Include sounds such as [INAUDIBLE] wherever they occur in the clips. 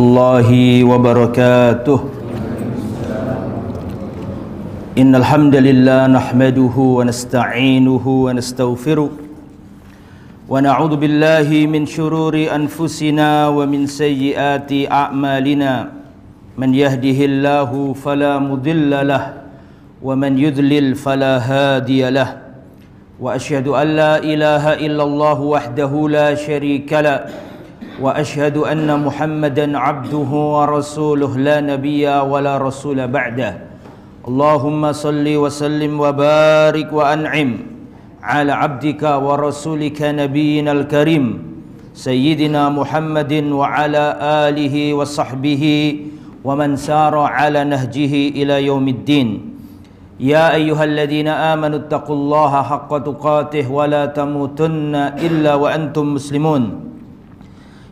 الله وبركاته إن الحمد لله نحمده ونستعينه ونستغفره ونعوذ بالله من شرور أنفسنا ومن سيئات أعمالنا من يهده الله فلا مضل له ومن يذلل فلا هادي له وأشهد أن لا إله إلا الله وحده لا شريك له واشهد ان محمدا عبده ورسوله لا نبي ولا رسول بعده اللهم صل وسلم وبارك وانعم على عبدك ورسولك نبينا الكريم سيدنا محمد وعلى اله وصحبه ومن سار على نهجه الى يوم الدين يا أيها الذين آمنوا اتقوا الله حق تقاته ولا تموتن إلا وأنتم مسلمون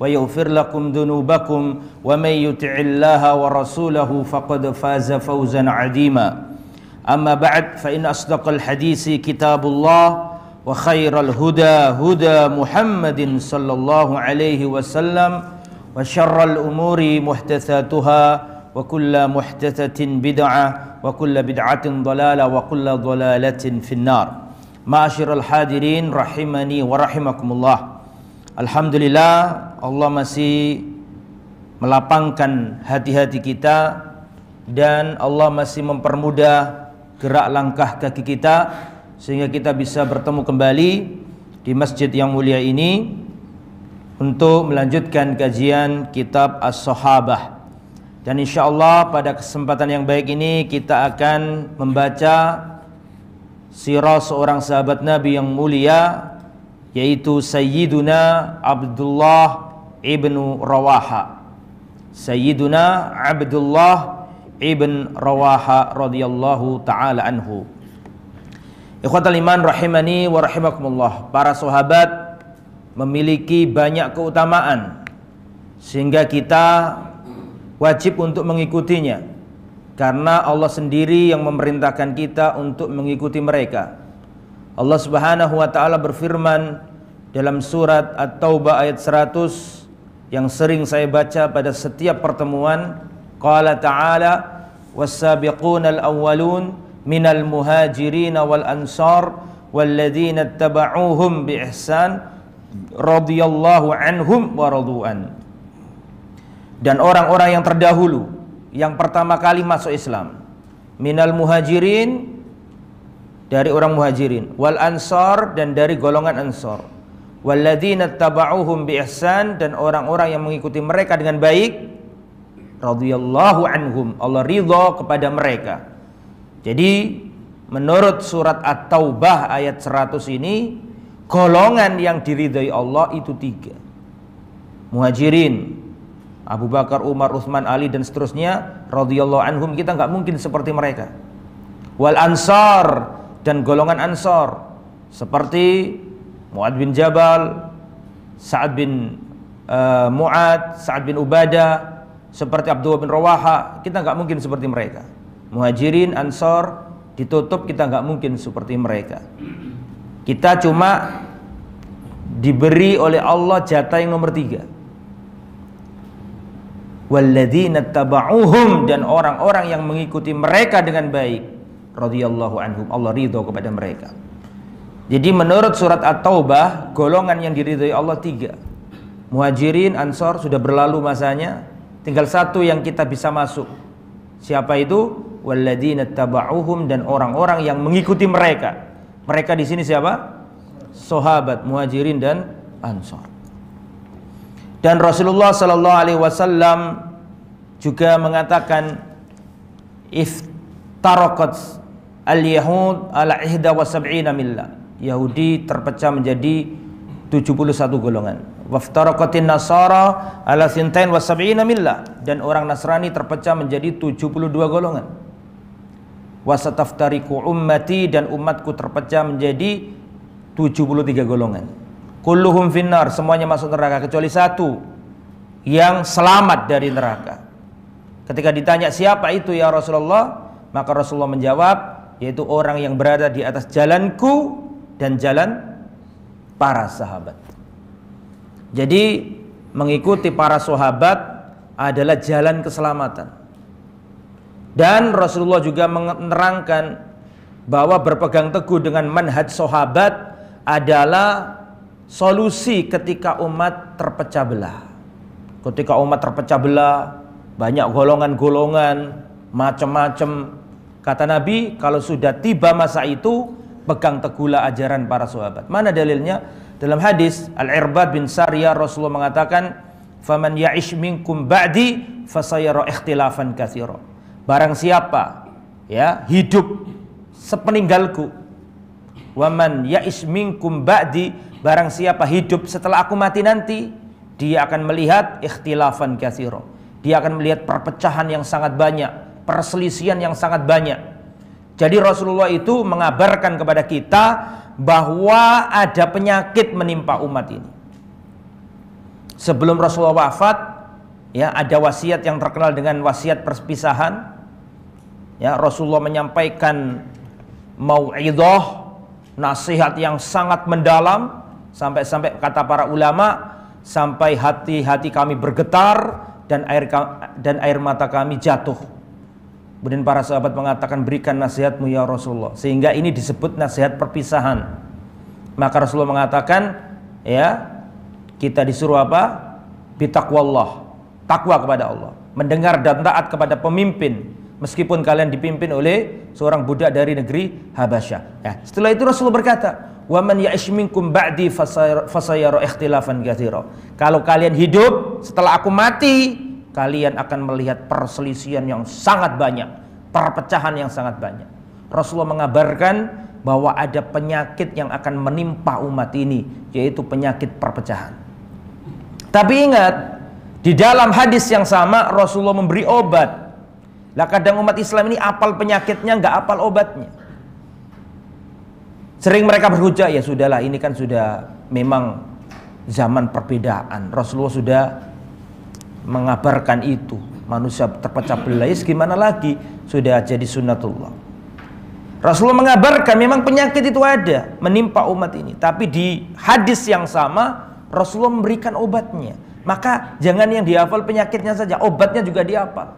ويغفر لكم ذنوبكم ومن يطع الله ورسوله فقد فاز فوزا عظيما أما بعد فإن أصدق الحديث كتاب الله وخير الهدى هدى محمد صلى الله عليه وسلم وشر الأمور محدثاتها وكل محدثة بدعة وكل بدعة ضلالة وكل ضلالة في النار معاشر الحاضرين رحمني ورحمكم الله Alhamdulillah Allah masih melapangkan hati-hati kita dan Allah masih mempermudah gerak langkah kaki kita sehingga kita bisa bertemu kembali di masjid yang mulia ini untuk melanjutkan kajian kitab As-Sahabah dan insya Allah pada kesempatan yang baik ini kita akan membaca sirah seorang sahabat Nabi yang mulia yaitu Sayyiduna Abdullah ibnu Rawaha Sayyiduna Abdullah ibn Rawaha radhiyallahu taala anhu Ikhwatal iman rahimani wa rahimakumullah para sahabat memiliki banyak keutamaan sehingga kita wajib untuk mengikutinya karena Allah sendiri yang memerintahkan kita untuk mengikuti mereka Allah Subhanahu wa taala berfirman dalam surat At-Taubah ayat 100 yang sering saya baca pada setiap pertemuan qala ta'ala was-sabiqunal awwalun minal muhajirin wal ansar walladzina ittaba'uuhum bi ihsan radhiyallahu anhum wa radu'an dan orang-orang yang terdahulu yang pertama kali masuk Islam minal muhajirin dari orang muhajirin wal ansor dan dari golongan ansor walladzina taba'uhum bi ihsan dan orang-orang yang mengikuti mereka dengan baik radhiyallahu anhum Allah ridha kepada mereka jadi menurut surat at-taubah ayat 100 ini golongan yang diridhai Allah itu tiga muhajirin Abu Bakar, Umar, Uthman, Ali dan seterusnya radhiyallahu anhum kita nggak mungkin seperti mereka wal ansar dan golongan Ansor seperti Mu'ad bin Jabal, Sa'ad bin uh, Mu'ad, Sa'ad bin Ubadah, seperti Abdullah bin Rawaha, kita nggak mungkin seperti mereka. Muhajirin, Ansor ditutup kita nggak mungkin seperti mereka. Kita cuma diberi oleh Allah jatah yang nomor tiga. Walladzina taba'uhum dan orang-orang yang mengikuti mereka dengan baik radhiyallahu anhum. Allah ridho kepada mereka. Jadi menurut surat At-Taubah, golongan yang diridhoi Allah tiga. Muhajirin, Ansor sudah berlalu masanya, tinggal satu yang kita bisa masuk. Siapa itu? Walladzina taba'uhum dan orang-orang yang mengikuti mereka. Mereka di sini siapa? Sahabat, Muhajirin dan Ansor. Dan Rasulullah sallallahu alaihi wasallam juga mengatakan iftarokat al-Yahud ala ihda wa sab'ina milla. Yahudi terpecah menjadi 71 golongan. Waftarakatin Nasara ala sintain wa sab'ina milla. Dan orang Nasrani terpecah menjadi 72 golongan. Wasataftariku ummati dan umatku terpecah menjadi 73 golongan. Kulluhum finnar, semuanya masuk neraka kecuali satu yang selamat dari neraka. Ketika ditanya siapa itu ya Rasulullah, maka Rasulullah menjawab, yaitu orang yang berada di atas jalanku dan jalan para sahabat. Jadi mengikuti para sahabat adalah jalan keselamatan. Dan Rasulullah juga menerangkan bahwa berpegang teguh dengan manhaj sahabat adalah solusi ketika umat terpecah belah. Ketika umat terpecah belah, banyak golongan-golongan, macam-macam Kata Nabi, kalau sudah tiba masa itu, pegang tegula ajaran para sahabat. Mana dalilnya? Dalam hadis Al-Irbad bin Sariyah Rasulullah mengatakan, "Faman ya'ish minkum ba'di fasayara ikhtilafan katsira." Barang siapa ya hidup sepeninggalku, waman ya'ish minkum ba'di, barang siapa hidup setelah aku mati nanti, dia akan melihat ikhtilafan katsira. Dia akan melihat perpecahan yang sangat banyak perselisihan yang sangat banyak. Jadi Rasulullah itu mengabarkan kepada kita bahwa ada penyakit menimpa umat ini. Sebelum Rasulullah wafat, ya ada wasiat yang terkenal dengan wasiat perpisahan. Ya, Rasulullah menyampaikan mau'idhah, nasihat yang sangat mendalam sampai-sampai kata para ulama sampai hati-hati kami bergetar dan air dan air mata kami jatuh Kemudian para sahabat mengatakan berikan nasihatmu ya Rasulullah. Sehingga ini disebut nasihat perpisahan. Maka Rasulullah mengatakan ya kita disuruh apa? Bitaqwallah. Takwa kepada Allah. Mendengar dan taat kepada pemimpin meskipun kalian dipimpin oleh seorang budak dari negeri Habasyah. Ya, setelah itu Rasulullah berkata, "Wa man ya'ishminkum ba'di fasayara ikhtilafan katsira." Kalau kalian hidup setelah aku mati, kalian akan melihat perselisihan yang sangat banyak, perpecahan yang sangat banyak. Rasulullah mengabarkan bahwa ada penyakit yang akan menimpa umat ini, yaitu penyakit perpecahan. Tapi ingat, di dalam hadis yang sama Rasulullah memberi obat. Lah kadang umat Islam ini apal penyakitnya, nggak apal obatnya. Sering mereka berhujah, ya sudahlah ini kan sudah memang zaman perbedaan. Rasulullah sudah mengabarkan itu manusia terpecah belah gimana lagi sudah jadi sunnatullah Rasulullah mengabarkan memang penyakit itu ada menimpa umat ini tapi di hadis yang sama Rasulullah memberikan obatnya maka jangan yang dihafal penyakitnya saja obatnya juga dihafal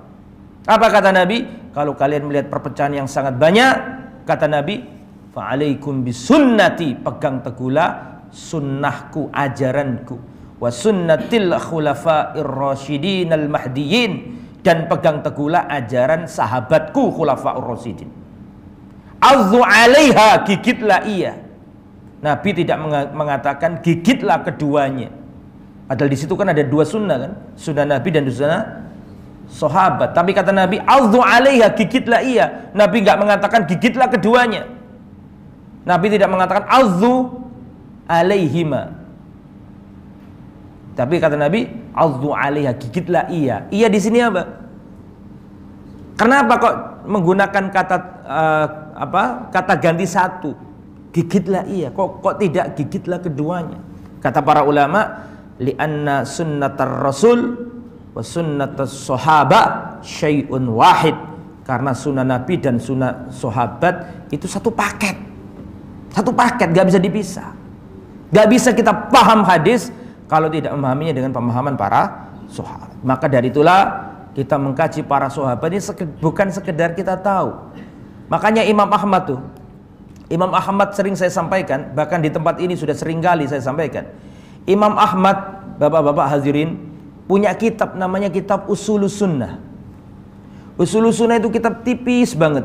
apa kata Nabi kalau kalian melihat perpecahan yang sangat banyak kata Nabi fa'alaikum bisunnati pegang tegula sunnahku ajaranku wa sunnatil khulafa'ir rasyidin al dan pegang teguhlah ajaran sahabatku khulafa'ur rasyidin azu 'alaiha gigitlah ia Nabi tidak mengatakan gigitlah keduanya padahal di situ kan ada dua sunnah kan sunnah Nabi dan sunnah sahabat tapi kata Nabi azu 'alaiha gigitlah ia Nabi nggak mengatakan gigitlah keduanya Nabi tidak mengatakan azu alaihima tapi kata Nabi, "Azdu 'alaiha, gigitlah ia." Ia di sini apa? Kenapa kok menggunakan kata uh, apa? Kata ganti satu. Gigitlah ia. Kok kok tidak gigitlah keduanya? Kata para ulama, "Li'anna sunnatar rasul wa sunnatus sahaba syai'un wahid." Karena sunnah Nabi dan sunnah sahabat itu satu paket. Satu paket, gak bisa dipisah. Gak bisa kita paham hadis kalau tidak memahaminya dengan pemahaman para sahabat. Maka dari itulah kita mengkaji para sahabat ini bukan sekedar kita tahu. Makanya Imam Ahmad tuh Imam Ahmad sering saya sampaikan, bahkan di tempat ini sudah sering kali saya sampaikan. Imam Ahmad, bapak-bapak hadirin, punya kitab namanya kitab Usul Sunnah. Usul Sunnah itu kitab tipis banget.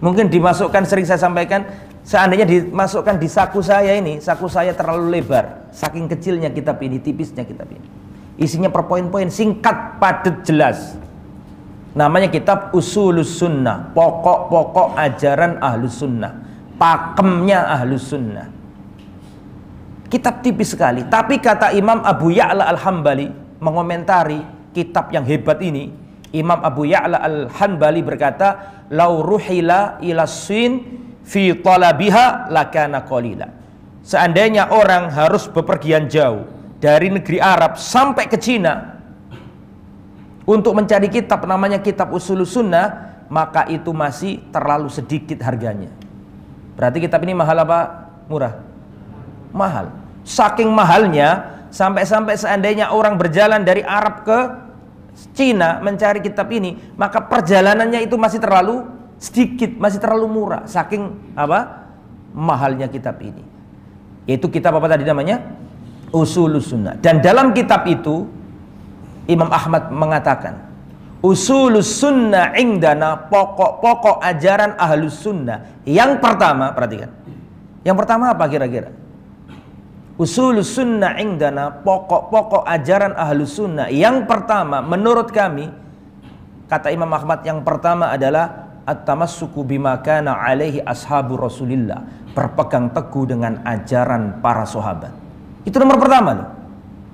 Mungkin dimasukkan sering saya sampaikan, seandainya dimasukkan di saku saya ini, saku saya terlalu lebar. Saking kecilnya kitab ini, tipisnya kitab ini. Isinya per poin-poin, singkat, padat, jelas. Namanya kitab Usulus Sunnah, pokok-pokok ajaran Ahlus Sunnah, pakemnya Ahlus Sunnah. Kitab tipis sekali, tapi kata Imam Abu Ya'la Al-Hambali mengomentari kitab yang hebat ini, Imam Abu Ya'la al hambali berkata, "Lau ruhila ila fi talabiha lakana qalila." Seandainya orang harus bepergian jauh dari negeri Arab sampai ke Cina untuk mencari kitab namanya kitab usul sunnah maka itu masih terlalu sedikit harganya berarti kitab ini mahal apa murah mahal saking mahalnya sampai-sampai seandainya orang berjalan dari Arab ke Cina mencari kitab ini maka perjalanannya itu masih terlalu sedikit masih terlalu murah saking apa mahalnya kitab ini yaitu kitab apa tadi namanya? usul Sunnah. Dan dalam kitab itu Imam Ahmad mengatakan, usul Sunnah ingdana pokok-pokok ajaran Ahlus Sunnah. Yang pertama, perhatikan. Yang pertama apa kira-kira? usul Sunnah ingdana pokok-pokok ajaran Ahlus Sunnah. Yang pertama menurut kami kata Imam Ahmad yang pertama adalah at-tamassuku bimakana alaihi ashabu Rasulillah berpegang teguh dengan ajaran para sahabat. Itu nomor pertama loh.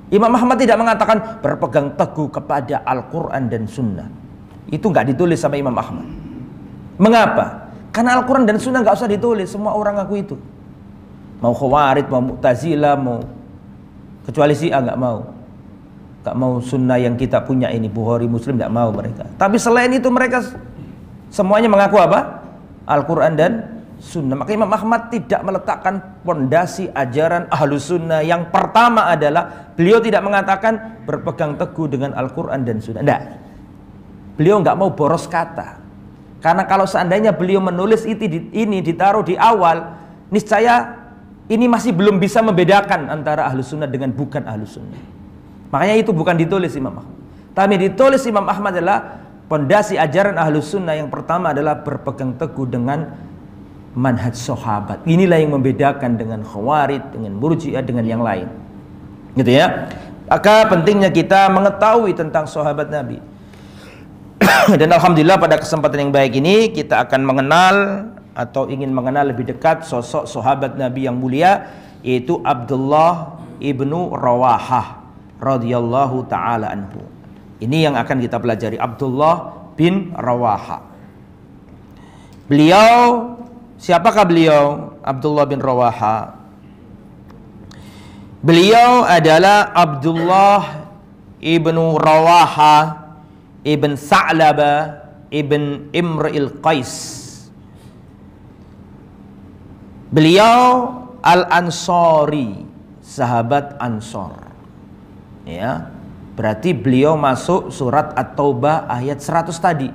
Imam Ahmad tidak mengatakan berpegang teguh kepada Al-Quran dan Sunnah. Itu nggak ditulis sama Imam Ahmad. Mengapa? Karena Al-Quran dan Sunnah nggak usah ditulis, semua orang ngaku itu. Mau khawarid, mau mu'tazila, mau kecuali si A nggak mau. Nggak mau Sunnah yang kita punya ini, Bukhari Muslim nggak mau mereka. Tapi selain itu mereka semuanya mengaku apa? Al-Quran dan sunnah. Maka Imam Ahmad tidak meletakkan pondasi ajaran ahlu sunnah. Yang pertama adalah beliau tidak mengatakan berpegang teguh dengan Al-Quran dan sunnah. Tidak. Beliau nggak mau boros kata. Karena kalau seandainya beliau menulis ini ditaruh di awal, niscaya ini masih belum bisa membedakan antara ahlu sunnah dengan bukan ahlu sunnah. Makanya itu bukan ditulis Imam Ahmad. Tapi ditulis Imam Ahmad adalah pondasi ajaran ahlu sunnah yang pertama adalah berpegang teguh dengan manhaj sahabat. Inilah yang membedakan dengan khawarid, dengan murjiah, dengan yang lain. Gitu ya. Maka pentingnya kita mengetahui tentang sahabat Nabi. [COUGHS] Dan alhamdulillah pada kesempatan yang baik ini kita akan mengenal atau ingin mengenal lebih dekat sosok sahabat Nabi yang mulia yaitu Abdullah ibnu Rawahah radhiyallahu taala anhu. Ini yang akan kita pelajari Abdullah bin Rawahah Beliau Siapakah beliau? Abdullah bin Rawaha. Beliau adalah Abdullah ibnu Rawaha ibn Sa'laba ibn Imr al Qais. Beliau al Ansori, sahabat Ansor. Ya, berarti beliau masuk surat At-Taubah ayat 100 tadi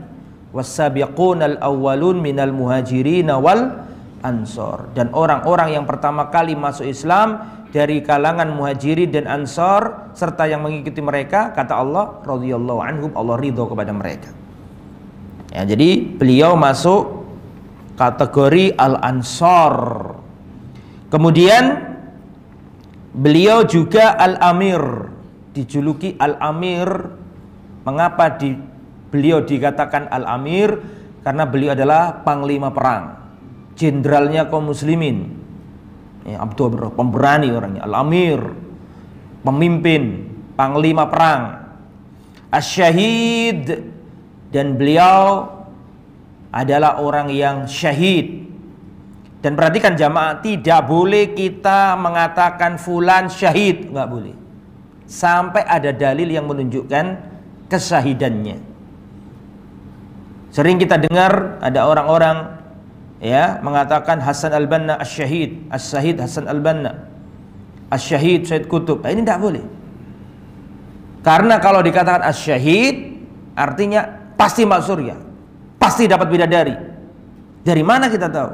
wasabiqunal awwalun minal muhajirin wal ansor dan orang-orang yang pertama kali masuk Islam dari kalangan muhajirin dan ansor serta yang mengikuti mereka kata Allah radhiyallahu anhum Allah ridho kepada mereka ya jadi beliau masuk kategori al ansor kemudian beliau juga al amir dijuluki al amir mengapa di Beliau dikatakan Al-Amir karena beliau adalah panglima perang, jenderalnya kaum muslimin. Ya, Abdul pemberani orangnya, Al-Amir, pemimpin, panglima perang. Asyahid dan beliau adalah orang yang syahid. Dan perhatikan jamaah, tidak boleh kita mengatakan fulan syahid, nggak boleh. Sampai ada dalil yang menunjukkan kesahidannya. Sering kita dengar ada orang-orang ya mengatakan Hasan Al-Banna Asy-Syahid, As-Syahid Hasan Al-Banna. Asy-Syahid Syed Kutub. Nah, ini tidak boleh. Karena kalau dikatakan Asy-Syahid artinya pasti masuk surga. Pasti dapat bidadari. Dari mana kita tahu?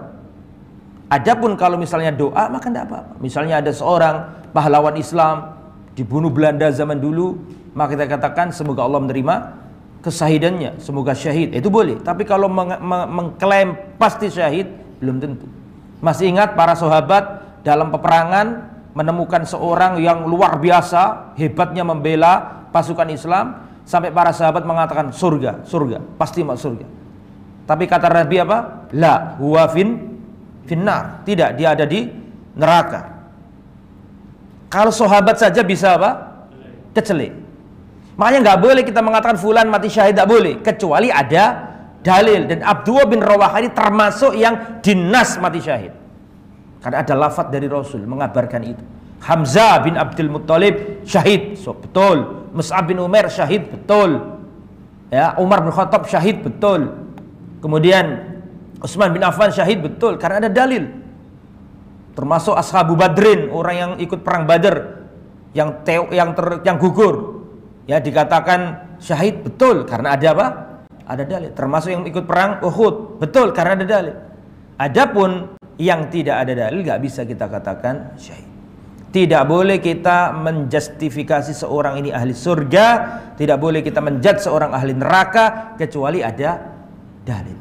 Adapun kalau misalnya doa maka tidak apa-apa. Misalnya ada seorang pahlawan Islam dibunuh Belanda zaman dulu, maka kita katakan semoga Allah menerima kesahidannya semoga syahid itu boleh tapi kalau meng meng mengklaim pasti syahid belum tentu masih ingat para sahabat dalam peperangan menemukan seorang yang luar biasa hebatnya membela pasukan Islam sampai para sahabat mengatakan surga surga pasti masuk surga tapi kata Nabi apa la huwa fin finnar tidak dia ada di neraka kalau sahabat saja bisa apa kecele Makanya nggak boleh kita mengatakan fulan mati syahid tidak boleh kecuali ada dalil dan Abdullah bin Rawah ini termasuk yang dinas mati syahid. Karena ada lafat dari Rasul mengabarkan itu. Hamzah bin Abdul Muttalib syahid, so, betul. Mus'ab bin Umar syahid, betul. Ya, Umar bin Khattab syahid, betul. Kemudian Utsman bin Affan syahid, betul karena ada dalil. Termasuk ashabu Badrin, orang yang ikut perang Badr yang teo, yang ter, yang gugur ya dikatakan syahid betul karena ada apa? Ada dalil. Termasuk yang ikut perang Uhud betul karena ada dalil. Adapun yang tidak ada dalil nggak bisa kita katakan syahid. Tidak boleh kita menjustifikasi seorang ini ahli surga, tidak boleh kita menjat seorang ahli neraka kecuali ada dalil.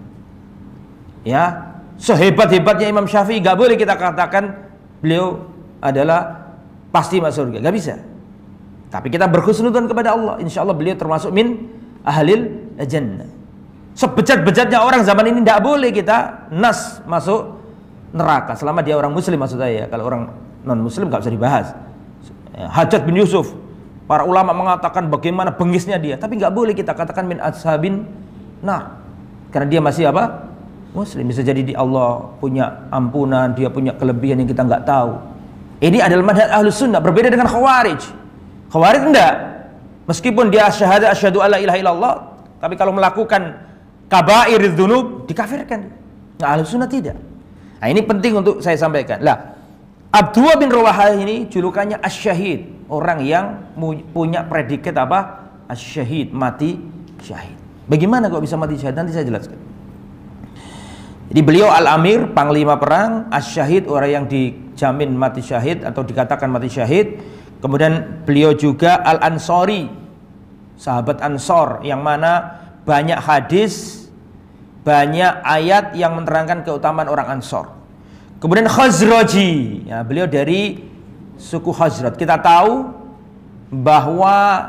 Ya, sehebat-hebatnya Imam Syafi'i gak boleh kita katakan beliau adalah pasti masuk surga, Gak bisa. Tapi kita berkhusnudan kepada Allah, insya Allah beliau termasuk min ahlil jannah. Sebejat-bejatnya orang zaman ini tidak boleh kita nas masuk neraka selama dia orang muslim maksud saya. Kalau orang non muslim nggak bisa dibahas. Ya, Hajat bin Yusuf, para ulama mengatakan bagaimana bengisnya dia, tapi nggak boleh kita katakan min ashabin nah karena dia masih apa? Muslim bisa jadi di Allah punya ampunan, dia punya kelebihan yang kita nggak tahu. Ini adalah madhat ahlus sunnah berbeda dengan khawarij. Khawarij enggak. Meskipun dia syahadat asyhadu alla ilaha illallah, tapi kalau melakukan kabair dzunub dikafirkan. Enggak ahli sunnah tidak. Nah, ini penting untuk saya sampaikan. Lah, Abdullah bin Rawahah ini julukannya asyahid, orang yang punya predikat apa? Asyahid, mati syahid. Bagaimana kok bisa mati syahid? Nanti saya jelaskan. Jadi beliau Al-Amir, panglima perang, asyahid, orang yang dijamin mati syahid atau dikatakan mati syahid Kemudian beliau juga Al-Ansori, sahabat Ansor yang mana banyak hadis, banyak ayat yang menerangkan keutamaan orang Ansor. Kemudian Khazraji, ya, beliau dari suku Khazrat. Kita tahu bahwa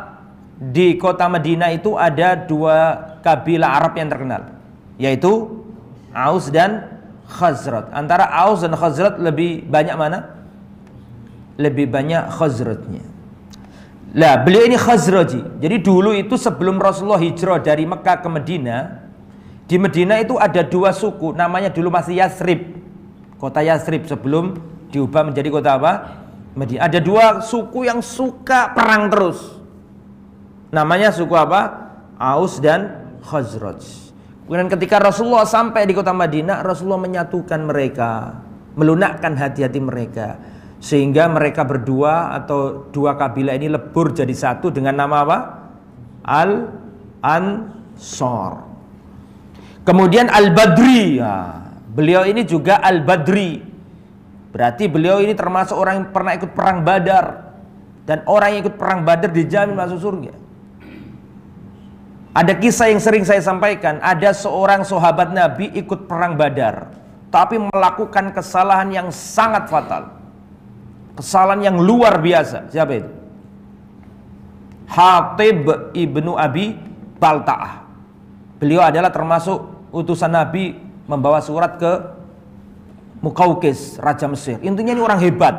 di kota Madinah itu ada dua kabilah Arab yang terkenal, yaitu Aus dan Khazrat. Antara Aus dan Khazrat lebih banyak mana? lebih banyak Khazrajnya. Lah, beliau ini Khazraji. Jadi dulu itu sebelum Rasulullah hijrah dari Mekah ke Medina, di Medina itu ada dua suku, namanya dulu masih Yasrib. Kota Yasrib sebelum diubah menjadi kota apa? Medina. Ada dua suku yang suka perang terus. Namanya suku apa? Aus dan Khazraj. Kemudian ketika Rasulullah sampai di kota Madinah, Rasulullah menyatukan mereka, melunakkan hati-hati mereka sehingga mereka berdua atau dua kabilah ini lebur jadi satu dengan nama apa? Al Ansor. Kemudian Al Badri. Ya, beliau ini juga Al Badri. Berarti beliau ini termasuk orang yang pernah ikut perang Badar dan orang yang ikut perang Badar dijamin masuk surga. Ada kisah yang sering saya sampaikan, ada seorang sahabat Nabi ikut perang Badar tapi melakukan kesalahan yang sangat fatal kesalahan yang luar biasa. Siapa itu? Hatib ibnu Abi Balta'ah. Beliau adalah termasuk utusan Nabi membawa surat ke Mukaukis, Raja Mesir. Intinya ini orang hebat.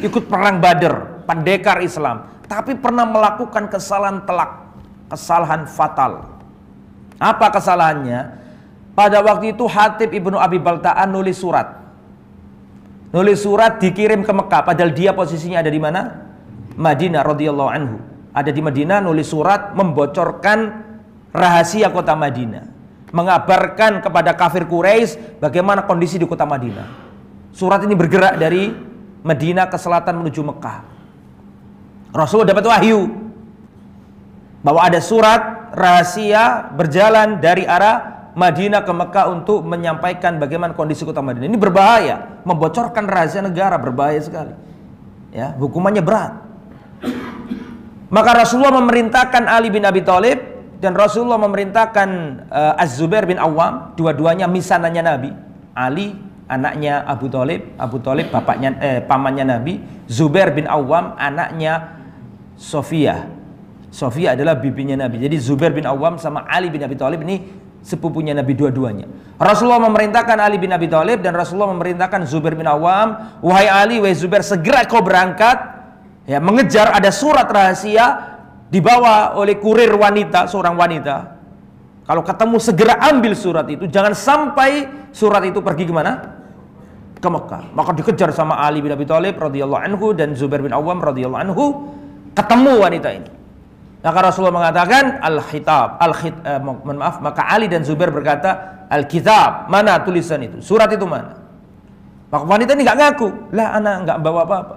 Ikut perang Badr, pendekar Islam. Tapi pernah melakukan kesalahan telak, kesalahan fatal. Apa kesalahannya? Pada waktu itu Hatib ibnu Abi Balta'ah nulis surat nulis surat dikirim ke Mekah padahal dia posisinya ada di mana? Madinah radhiyallahu anhu. Ada di Madinah nulis surat membocorkan rahasia kota Madinah. Mengabarkan kepada kafir Quraisy bagaimana kondisi di kota Madinah. Surat ini bergerak dari Madinah ke selatan menuju Mekah. Rasul dapat wahyu bahwa ada surat rahasia berjalan dari arah Madinah ke Mekah untuk menyampaikan bagaimana kondisi kota Madinah. Ini berbahaya, membocorkan rahasia negara berbahaya sekali. Ya, hukumannya berat. Maka Rasulullah memerintahkan Ali bin Abi Thalib dan Rasulullah memerintahkan uh, Az-Zubair bin Awam, dua-duanya misananya Nabi. Ali anaknya Abu Thalib, Abu Thalib bapaknya eh, pamannya Nabi, Zubair bin Awam anaknya Sofia. Sofia adalah bibinya Nabi. Jadi Zubair bin Awam sama Ali bin Abi Thalib ini sepupunya Nabi dua-duanya. Rasulullah memerintahkan Ali bin Abi Thalib dan Rasulullah memerintahkan Zubair bin Awam, "Wahai Ali, wahai Zubair, segera kau berangkat ya mengejar ada surat rahasia dibawa oleh kurir wanita, seorang wanita. Kalau ketemu segera ambil surat itu, jangan sampai surat itu pergi kemana? Ke Mekah. Maka dikejar sama Ali bin Abi Thalib radhiyallahu anhu dan Zubair bin Awam radhiyallahu anhu ketemu wanita ini. Maka Rasulullah mengatakan al-khitab, al, -Khitab, al eh, mohon maaf, maka Ali dan Zubair berkata al-kitab, mana tulisan itu? Surat itu mana? Maka wanita ini nggak ngaku, lah anak nggak bawa apa-apa.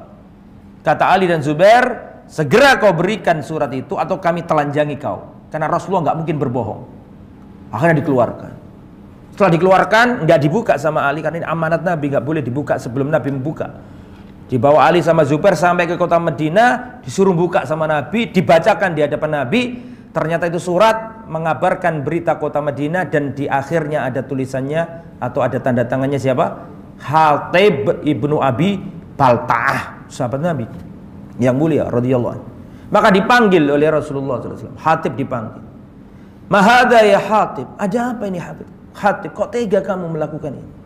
Kata Ali dan Zubair, segera kau berikan surat itu atau kami telanjangi kau. Karena Rasulullah nggak mungkin berbohong. Akhirnya dikeluarkan. Setelah dikeluarkan, nggak dibuka sama Ali karena ini amanat Nabi nggak boleh dibuka sebelum Nabi membuka. Dibawa Ali sama Zubair sampai ke kota Medina, disuruh buka sama Nabi, dibacakan di hadapan Nabi. Ternyata itu surat mengabarkan berita kota Medina dan di akhirnya ada tulisannya atau ada tanda tangannya siapa? Hatib ibnu Abi Balta'ah, sahabat Nabi yang mulia radhiyallahu Maka dipanggil oleh Rasulullah SAW. Hatib dipanggil. Mahada ya Hatib. Ada apa ini Hatib? Hatib, kok tega kamu melakukan ini?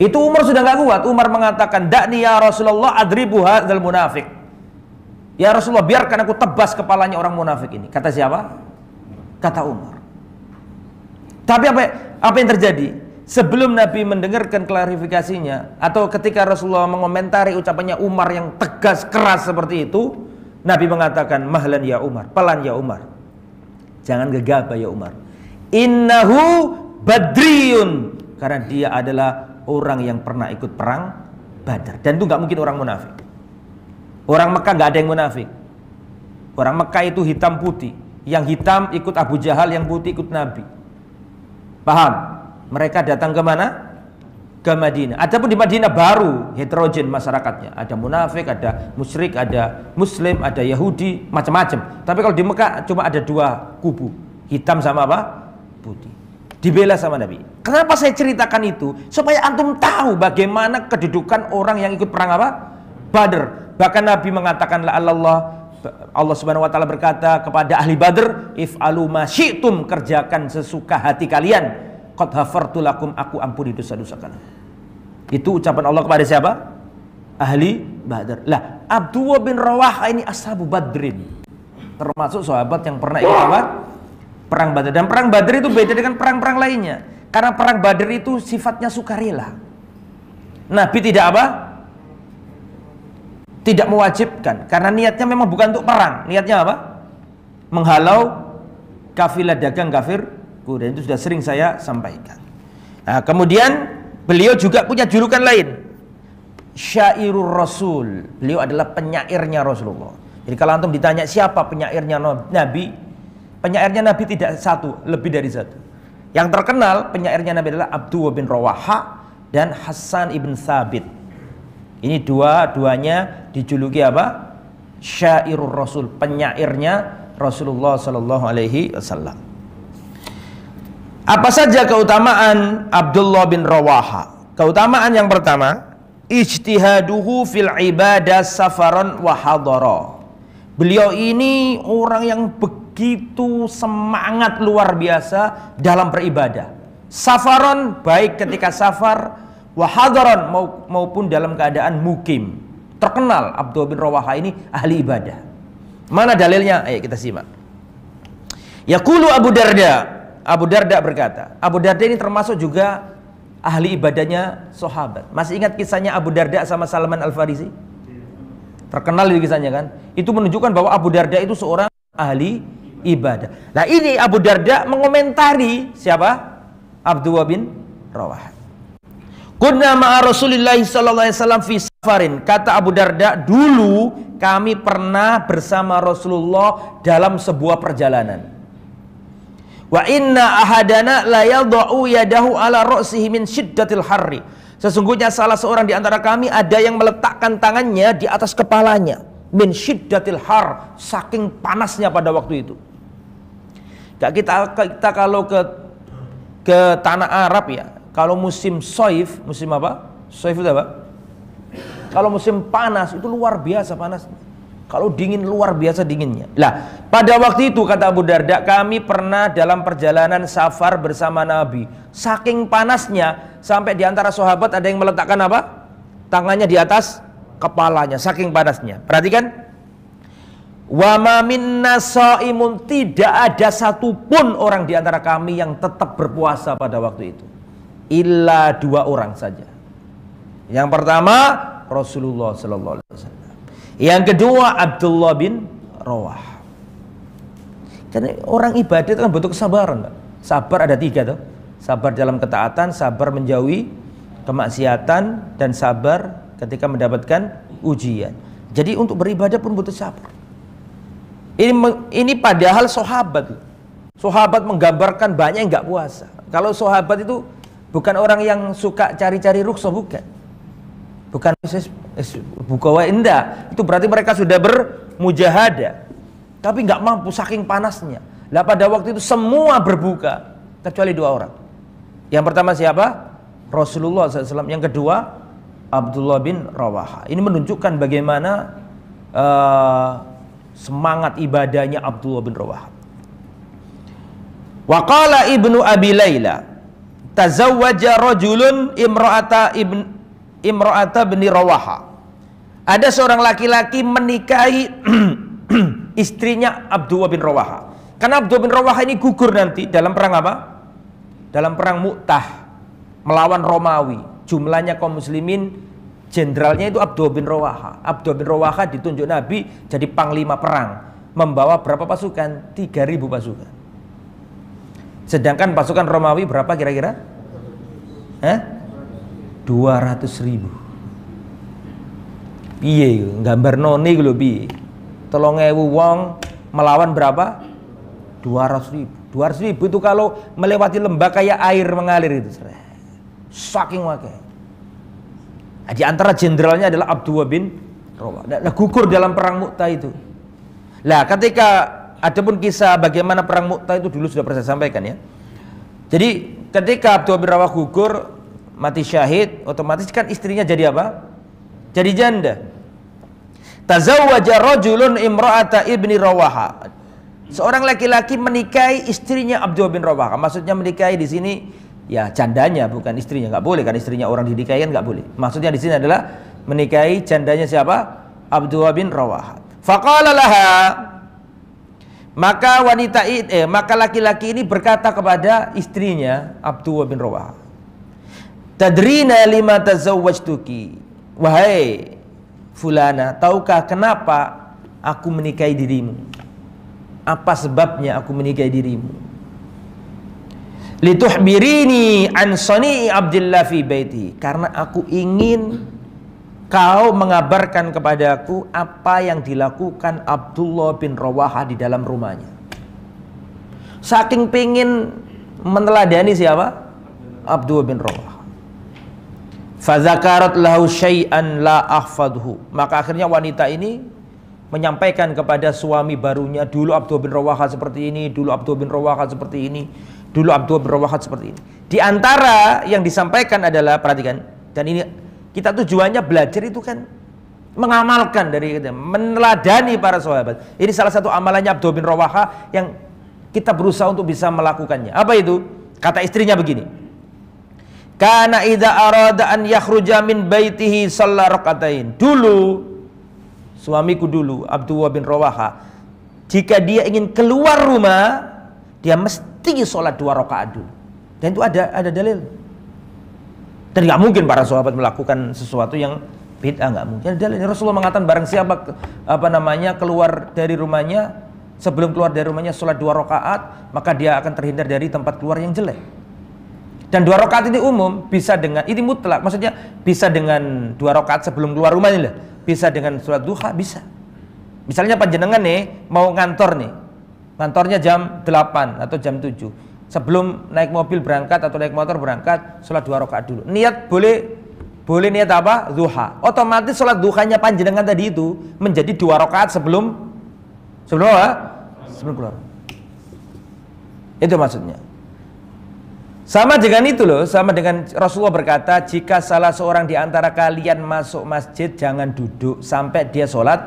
Itu Umar sudah nggak kuat. Umar mengatakan, "Dakni ya Rasulullah adribu hadzal munafik." Ya Rasulullah, biarkan aku tebas kepalanya orang munafik ini. Kata siapa? Kata Umar. Tapi apa apa yang terjadi? Sebelum Nabi mendengarkan klarifikasinya atau ketika Rasulullah mengomentari ucapannya Umar yang tegas keras seperti itu, Nabi mengatakan, "Mahlan ya Umar, pelan ya Umar." Jangan gegabah ya Umar. Innahu badriyun karena dia adalah orang yang pernah ikut perang Badar dan itu nggak mungkin orang munafik. Orang Mekah nggak ada yang munafik. Orang Mekah itu hitam putih, yang hitam ikut Abu Jahal, yang putih ikut Nabi. Paham? Mereka datang ke mana? Ke Madinah. Adapun di Madinah baru heterogen masyarakatnya. Ada munafik, ada musyrik, ada muslim, ada Yahudi, macam-macam. Tapi kalau di Mekah cuma ada dua kubu, hitam sama apa? Putih dibela sama Nabi. Kenapa saya ceritakan itu? Supaya antum tahu bagaimana kedudukan orang yang ikut perang apa? Badr. Bahkan Nabi mengatakan la Allah Allah Subhanahu wa taala berkata kepada ahli Badr, "If alu masyitum, kerjakan sesuka hati kalian. Qad hafartu lakum aku ampuni dosa-dosa kalian." Itu ucapan Allah kepada siapa? Ahli Badr. Lah, Abdullah bin Rawaha ini ashabu Badrin. Termasuk sahabat yang pernah ikut apa? perang Badar dan perang Badar itu beda dengan perang-perang lainnya karena perang Badar itu sifatnya sukarela Nabi tidak apa tidak mewajibkan karena niatnya memang bukan untuk perang niatnya apa menghalau kafilah dagang kafir Kemudian itu sudah sering saya sampaikan nah, kemudian beliau juga punya julukan lain syairul rasul beliau adalah penyairnya Rasulullah jadi kalau antum ditanya siapa penyairnya Nabi Penyairnya Nabi tidak satu, lebih dari satu. Yang terkenal penyairnya Nabi adalah Abdul bin Rawaha dan Hasan ibn Sabit. Ini dua-duanya dijuluki apa? Syairul Rasul, penyairnya Rasulullah Shallallahu Alaihi Wasallam. Apa saja keutamaan Abdullah bin Rawaha? Keutamaan yang pertama, ijtihaduhu fil ibadah safaron wahadoro. Beliau ini orang yang begitu begitu semangat luar biasa dalam beribadah. Safaron baik ketika safar, wahadaron maupun dalam keadaan mukim. Terkenal Abdul bin Rawaha ini ahli ibadah. Mana dalilnya? Ayo kita simak. kulu Abu Darda. Abu Darda berkata, Abu Darda ini termasuk juga ahli ibadahnya sahabat. Masih ingat kisahnya Abu Darda sama Salman Al-Farisi? Iya. Terkenal itu kisahnya kan? Itu menunjukkan bahwa Abu Darda itu seorang ahli ibadah. Nah ini Abu Darda mengomentari siapa? Abdullah bin Rawah. Kunna ma'a Rasulillah sallallahu alaihi wasallam fi safarin. Kata Abu Darda, dulu kami pernah bersama Rasulullah dalam sebuah perjalanan. Wa inna ahadana la yadau yadahu ala ra'sihi min syiddatil harri. Sesungguhnya salah seorang di antara kami ada yang meletakkan tangannya di atas kepalanya min syiddatil har saking panasnya pada waktu itu kita kita kalau ke ke tanah Arab ya, kalau musim soif, musim apa? Soif itu apa? Kalau musim panas itu luar biasa panas. Kalau dingin luar biasa dinginnya. Lah, pada waktu itu kata Abu Darda, kami pernah dalam perjalanan safar bersama Nabi. Saking panasnya sampai di antara sahabat ada yang meletakkan apa? Tangannya di atas kepalanya, saking panasnya. Perhatikan, Wama minna so'imun tidak ada satupun orang di antara kami yang tetap berpuasa pada waktu itu. Illa dua orang saja. Yang pertama Rasulullah Sallallahu Alaihi Wasallam. Yang kedua Abdullah bin Rawah. Karena orang ibadah itu kan butuh kesabaran. Sabar ada tiga tuh. Sabar dalam ketaatan, sabar menjauhi kemaksiatan, dan sabar ketika mendapatkan ujian. Jadi untuk beribadah pun butuh sabar. Ini ini padahal sahabat. Sahabat menggambarkan banyak yang gak puasa. Kalau sahabat itu bukan orang yang suka cari-cari rukshoh bukan. Bukan eh, buka wa indah. Itu berarti mereka sudah bermujahada. Tapi nggak mampu saking panasnya. Lah pada waktu itu semua berbuka kecuali dua orang. Yang pertama siapa? Rasulullah SAW. Yang kedua Abdullah bin Rawaha. Ini menunjukkan bagaimana uh, semangat ibadahnya Abdullah bin Rawah. Waqala Ibnu Abi Layla tazawwaja rajulun imra'ata ibn imra'ata bin Rawaha. Ada seorang laki-laki menikahi [CLEARS THROAT] istrinya Abdullah bin Rawaha. Karena Abdullah bin Rawaha ini gugur nanti dalam perang apa? Dalam perang Mu'tah melawan Romawi. Jumlahnya kaum muslimin jenderalnya itu Abdul bin Rawaha. Abdul bin Rawaha ditunjuk Nabi jadi panglima perang, membawa berapa pasukan? 3000 pasukan. Sedangkan pasukan Romawi berapa kira-kira? Hah? ratus ribu. Piye gambar noni lho piye? 3000 wong melawan berapa? ratus ribu. 200 ribu itu kalau melewati lembah kayak air mengalir itu. Saking wakil Nah, di antara jenderalnya adalah Abdullah bin Rawah. Nah, nah, gugur dalam perang Mu'tah itu. Lah, ketika adapun kisah bagaimana perang Mu'tah itu dulu sudah pernah saya sampaikan ya. Jadi, ketika Abdullah bin Rawah gugur, mati syahid, otomatis kan istrinya jadi apa? Jadi janda. Tazawwaja rajulun imra'ata ibni Rawaha. Seorang laki-laki menikahi istrinya Abdullah bin Rawah. Maksudnya menikahi di sini ya candanya bukan istrinya nggak boleh kan istrinya orang dinikahi kan nggak boleh maksudnya di sini adalah menikahi candanya siapa Abdullah bin Rawah fakallah maka wanita eh, maka laki-laki ini berkata kepada istrinya Abdullah bin Rawah tadrina lima tazawwajtuki wahai fulana tahukah kenapa aku menikahi dirimu apa sebabnya aku menikahi dirimu lituhbirini an sani'i Abdullah fi baiti karena aku ingin kau mengabarkan kepadaku apa yang dilakukan Abdullah bin Rawahah di dalam rumahnya saking pingin meneladani siapa Abdullah bin Rawahah Fazakarat lahu syai'an la ahfadhu. Maka akhirnya wanita ini menyampaikan kepada suami barunya dulu Abdul bin Rawaha seperti ini, dulu Abdul bin Rawaha seperti ini. Dulu Abdul bin Rawahat seperti ini. Di antara yang disampaikan adalah perhatikan dan ini kita tujuannya belajar itu kan mengamalkan dari meneladani para sahabat. Ini salah satu amalannya Abdul bin Rawaha yang kita berusaha untuk bisa melakukannya. Apa itu? Kata istrinya begini. Karena ida arada an yakhruja min baitihi shalla Dulu suamiku dulu Abdullah bin Rawaha jika dia ingin keluar rumah dia mesti tinggi sholat dua rakaat dulu. Dan itu ada ada dalil. Dan nggak mungkin para sahabat melakukan sesuatu yang bid'ah nggak mungkin. Ada dalilnya Rasulullah mengatakan barang siapa apa namanya keluar dari rumahnya sebelum keluar dari rumahnya sholat dua rakaat maka dia akan terhindar dari tempat keluar yang jelek. Dan dua rakaat ini umum bisa dengan ini mutlak maksudnya bisa dengan dua rakaat sebelum keluar rumahnya lah. Bisa dengan sholat duha bisa. Misalnya panjenengan nih mau ngantor nih Kantornya jam 8 atau jam 7. Sebelum naik mobil berangkat atau naik motor berangkat, sholat dua rakaat dulu. Niat boleh boleh niat apa? Duha. Otomatis sholat duhanya panjenengan tadi itu menjadi dua rakaat sebelum sebelum apa? Sebelum keluar. Itu maksudnya. Sama dengan itu loh, sama dengan Rasulullah berkata, jika salah seorang di antara kalian masuk masjid, jangan duduk sampai dia sholat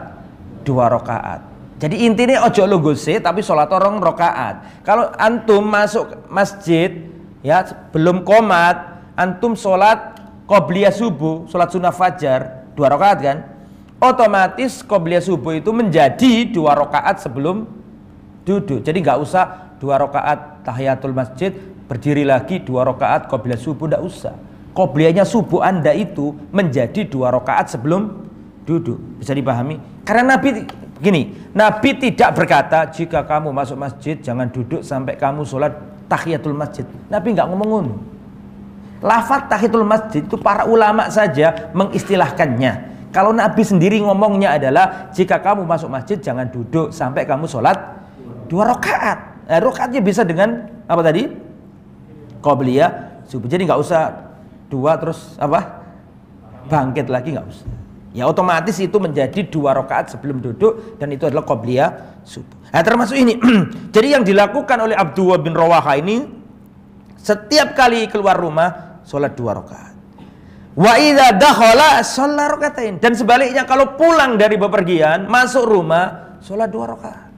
dua rakaat. Jadi intinya ojo lo gose tapi sholat orang rokaat. Kalau antum masuk masjid ya belum komat, antum sholat qobliyah subuh, sholat sunnah fajar dua rokaat kan? Otomatis qobliyah subuh itu menjadi dua rokaat sebelum duduk. Jadi nggak usah dua rokaat tahiyatul masjid berdiri lagi dua rokaat qobliyah subuh nggak usah. Qobliyahnya subuh anda itu menjadi dua rokaat sebelum duduk. Bisa dipahami? Karena Nabi Gini, Nabi tidak berkata jika kamu masuk masjid jangan duduk sampai kamu sholat tahiyatul masjid. Nabi nggak ngomong ngono. Lafat tahiyatul masjid itu para ulama saja mengistilahkannya. Kalau Nabi sendiri ngomongnya adalah jika kamu masuk masjid jangan duduk sampai kamu sholat dua rakaat. Nah, rakaatnya bisa dengan apa tadi? Qobliyah, subuh. Jadi nggak usah dua terus apa? Bangkit lagi nggak usah. Ya otomatis itu menjadi dua rakaat sebelum duduk dan itu adalah qobliyah subuh. Nah, termasuk ini. [CLEARS THROAT] Jadi yang dilakukan oleh Abdullah bin Rawaha ini setiap kali keluar rumah sholat dua rakaat. Wa idza dakhala sholat rakaatain dan sebaliknya kalau pulang dari bepergian masuk rumah sholat dua rakaat.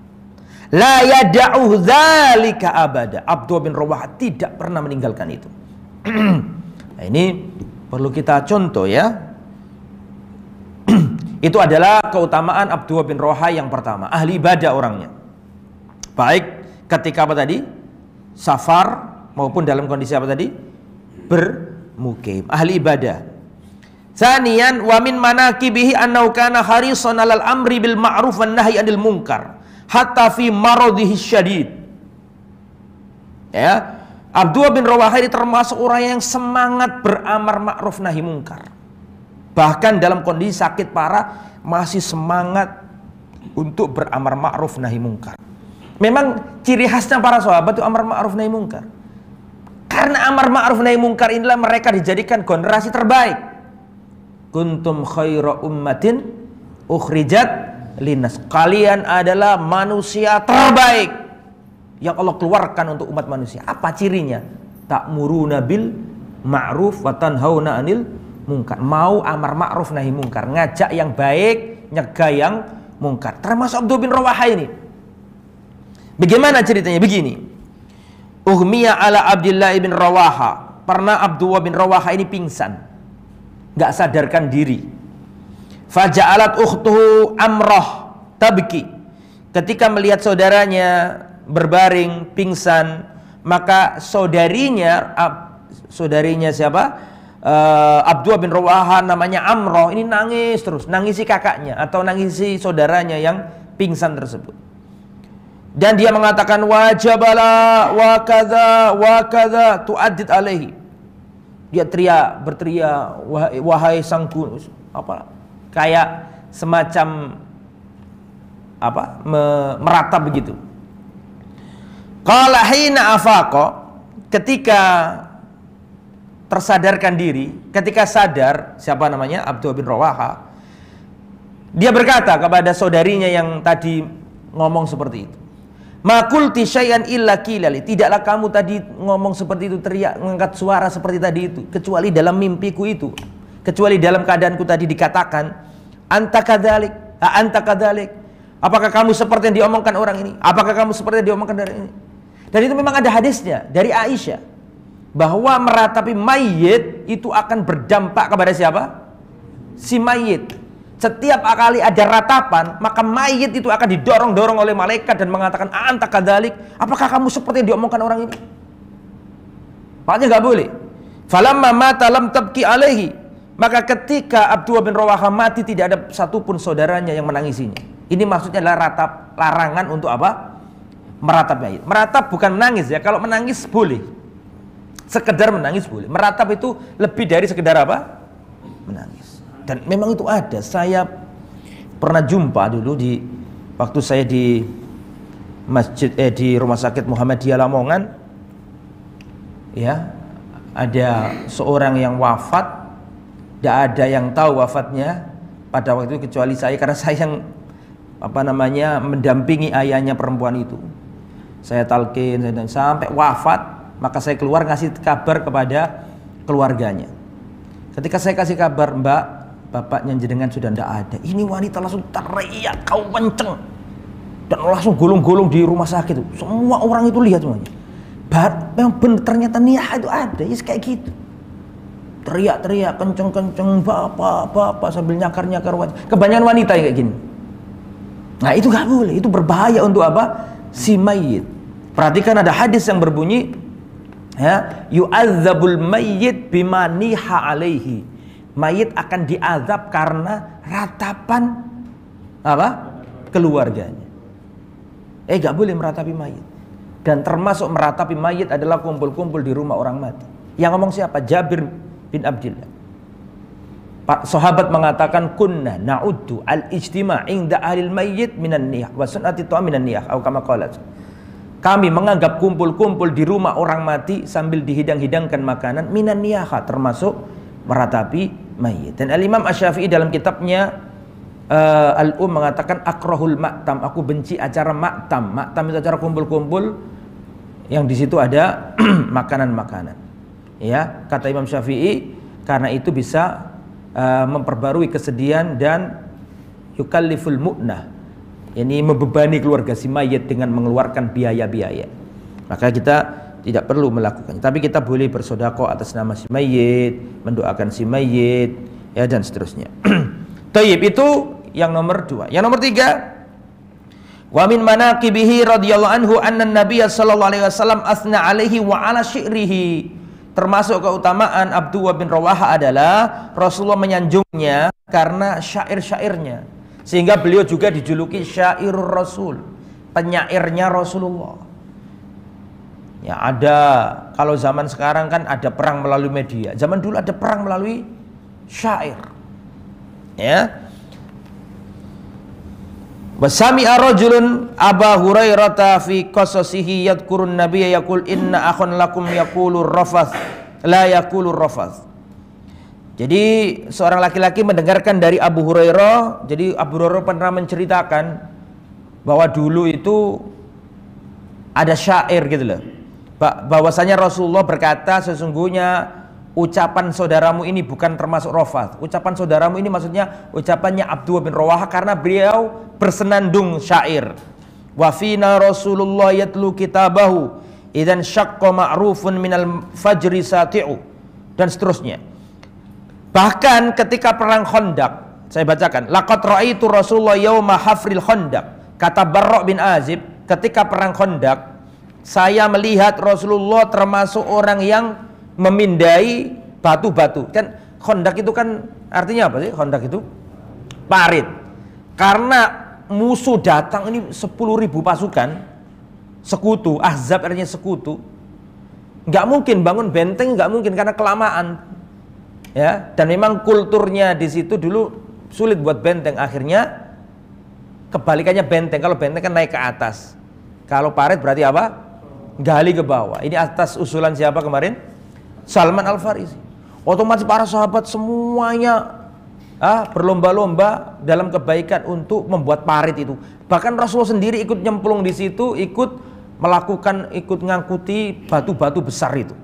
La yada'u dzalika abada. Abdullah bin Rawaha tidak pernah meninggalkan itu. [CLEARS THROAT] nah, ini perlu kita contoh ya [CLEARS THROAT] itu adalah keutamaan Abdullah bin Roha yang pertama, ahli ibadah orangnya. Baik ketika apa tadi? Safar maupun dalam kondisi apa tadi? Bermukim, ahli ibadah. Sanian wa min manaqibihi annahu kana harisan alal amri bil ma'ruf wan nahyi anil munkar hatta fi maradihi syadid. Ya. Abdullah bin Rawahah ini termasuk orang yang semangat beramar ma'ruf nahi munkar bahkan dalam kondisi sakit parah masih semangat untuk beramar ma'ruf nahi mungkar. Memang ciri khasnya para sahabat itu amar ma'ruf nahi mungkar. Karena amar ma'ruf nahi mungkar inilah mereka dijadikan generasi terbaik. Kuntum khaira ummatin ukhrijat linas. Kalian adalah manusia terbaik yang Allah keluarkan untuk umat manusia. Apa cirinya? Ta'muruna bil ma'ruf wa tanhauna 'anil mungkar, mau amar ma'ruf nahi mungkar, ngajak yang baik, nyegah yang mungkar. Termasuk Abdul bin Rawaha ini. Bagaimana ceritanya? Begini. Uhmiya ala Abdullah bin Rawaha. Pernah Abdullah bin Rawaha ini pingsan. Gak sadarkan diri. Faja'alat ukhtuhu amroh tabki. Ketika melihat saudaranya berbaring pingsan, maka saudarinya ah, saudarinya siapa? uh, eh, Abdullah bin Rawahan namanya Amroh ini nangis terus nangisi kakaknya atau nangisi saudaranya yang pingsan tersebut dan dia mengatakan wajabala wa kaza wa kaza tuadid alaihi dia teriak berteriak wahai, wahai sangku apa kayak semacam apa me, merata begitu qala hina afaqa ketika tersadarkan diri, ketika sadar siapa namanya Abdul bin Rawaha, dia berkata kepada saudarinya yang tadi ngomong seperti itu. Makulti syai'an illa kilali. Tidaklah kamu tadi ngomong seperti itu, teriak, mengangkat suara seperti tadi itu. Kecuali dalam mimpiku itu. Kecuali dalam keadaanku tadi dikatakan. Anta kadalik. Apakah kamu seperti yang diomongkan orang ini? Apakah kamu seperti yang diomongkan dari ini? Dan itu memang ada hadisnya dari Aisyah bahwa meratapi mayit itu akan berdampak kepada siapa? Si mayit. Setiap kali ada ratapan, maka mayit itu akan didorong-dorong oleh malaikat dan mengatakan, "Anta kadzalik, apakah kamu seperti yang diomongkan orang ini?" Makanya nggak boleh. Falamma mata lam tabki alaihi. Maka ketika Abdullah bin Rawaha mati tidak ada satupun saudaranya yang menangisinya. Ini maksudnya adalah ratap larangan untuk apa? Meratap mayit. Meratap bukan menangis ya. Kalau menangis boleh Sekedar menangis boleh. Meratap itu lebih dari sekedar apa? Menangis. Dan memang itu ada. Saya pernah jumpa dulu di waktu saya di masjid eh, di rumah sakit Muhammadiyah Lamongan. Ya, ada seorang yang wafat, tidak ada yang tahu wafatnya pada waktu itu kecuali saya karena saya yang apa namanya mendampingi ayahnya perempuan itu. Saya talkin sampai wafat maka saya keluar ngasih kabar kepada keluarganya. Ketika saya kasih kabar, Mbak, bapaknya jenengan sudah tidak ada. Ini wanita langsung teriak kau kenceng dan langsung gulung-gulung di rumah sakit. Semua orang itu lihat semuanya. Bar, memang benar ternyata niat itu ada, ya kayak gitu. Teriak-teriak, kenceng-kenceng, bapak, bapak sambil nyakar-nyakar wanita. Kebanyakan wanita yang kayak gini. Nah itu gak boleh, itu berbahaya untuk apa? Si mayit. Perhatikan ada hadis yang berbunyi ya yu'adzabul mayyit bima niha alaihi mayit akan diazab karena ratapan apa keluarganya eh gak boleh meratapi mayit dan termasuk meratapi mayit adalah kumpul-kumpul di rumah orang mati yang ngomong siapa Jabir bin Abdullah Pak sahabat mengatakan kunna na'uddu al-ijtima' inda ahli al-mayyit minan niyah wa sun'ati ta'minan niyah atau kama qalat kami menganggap kumpul-kumpul di rumah orang mati sambil dihidang-hidangkan makanan minan niyaha termasuk meratapi mayit. Dan Al-Imam asyafi'i dalam kitabnya uh, Al-Um mengatakan akrohul maktam, aku benci acara maktam. Maktam itu acara kumpul-kumpul yang di situ ada [CLEARS THROAT] makanan-makanan. Ya, kata Imam Syafi'i karena itu bisa uh, memperbarui kesedihan dan yukalliful mu'nah ini membebani keluarga si mayit dengan mengeluarkan biaya-biaya. Maka kita tidak perlu melakukan. Tapi kita boleh bersodako atas nama si mayit, mendoakan si mayit, ya dan seterusnya. [CLEARS THROAT] Taib itu yang nomor dua. Yang nomor tiga, Wa min radhiyallahu anhu an Nabi sallallahu alaihi wasallam asna alaihi wa ala syi'rihi. Termasuk keutamaan Abdullah bin Rawaha adalah Rasulullah menyanjungnya karena syair-syairnya. Sehingga beliau juga dijuluki syair rasul, penyairnya Rasulullah. Ya ada, kalau zaman sekarang kan ada perang melalui media. Zaman dulu ada perang melalui syair. Ya. Wasami arajulun Aba Hurairah fi qasasihi yadkurun nabiyya yaqul inna akon lakum yaqulu rafath la yaqulu rafath jadi seorang laki-laki mendengarkan dari Abu Hurairah, jadi Abu Hurairah pernah menceritakan bahwa dulu itu ada syair gitu loh. Bahwasanya Rasulullah berkata sesungguhnya ucapan saudaramu ini bukan termasuk rofat. Ucapan saudaramu ini maksudnya ucapannya Abdullah bin Rawah karena beliau bersenandung syair. Wafina Rasulullah yatlu kitabahu idan syaqqa ma'rufun minal fajri sati'u dan seterusnya. Bahkan ketika perang Khandaq, saya bacakan, laqad raaitu Rasulullah yauma hafril Khandaq. Kata Barra' bin Azib, ketika perang Khandaq, saya melihat Rasulullah termasuk orang yang memindai batu-batu. Kan Khandaq itu kan artinya apa sih Khandaq itu? Parit. Karena musuh datang ini ribu pasukan sekutu, Ahzab artinya sekutu. Nggak mungkin bangun benteng, nggak mungkin karena kelamaan ya dan memang kulturnya di situ dulu sulit buat benteng akhirnya kebalikannya benteng kalau benteng kan naik ke atas kalau parit berarti apa gali ke bawah ini atas usulan siapa kemarin Salman Al Farisi otomatis para sahabat semuanya ah, berlomba-lomba dalam kebaikan untuk membuat parit itu bahkan Rasulullah sendiri ikut nyemplung di situ ikut melakukan ikut ngangkuti batu-batu besar itu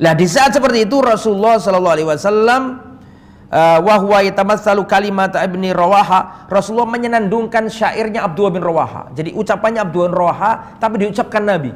Nah, di saat seperti itu Rasulullah sallallahu alaihi wasallam wahwa eh, yatamatsalu kalimat Ibni Rawaha, Rasulullah menyenandungkan syairnya Abdullah bin Rawaha. Jadi ucapannya Abdullah bin Rawaha tapi diucapkan Nabi.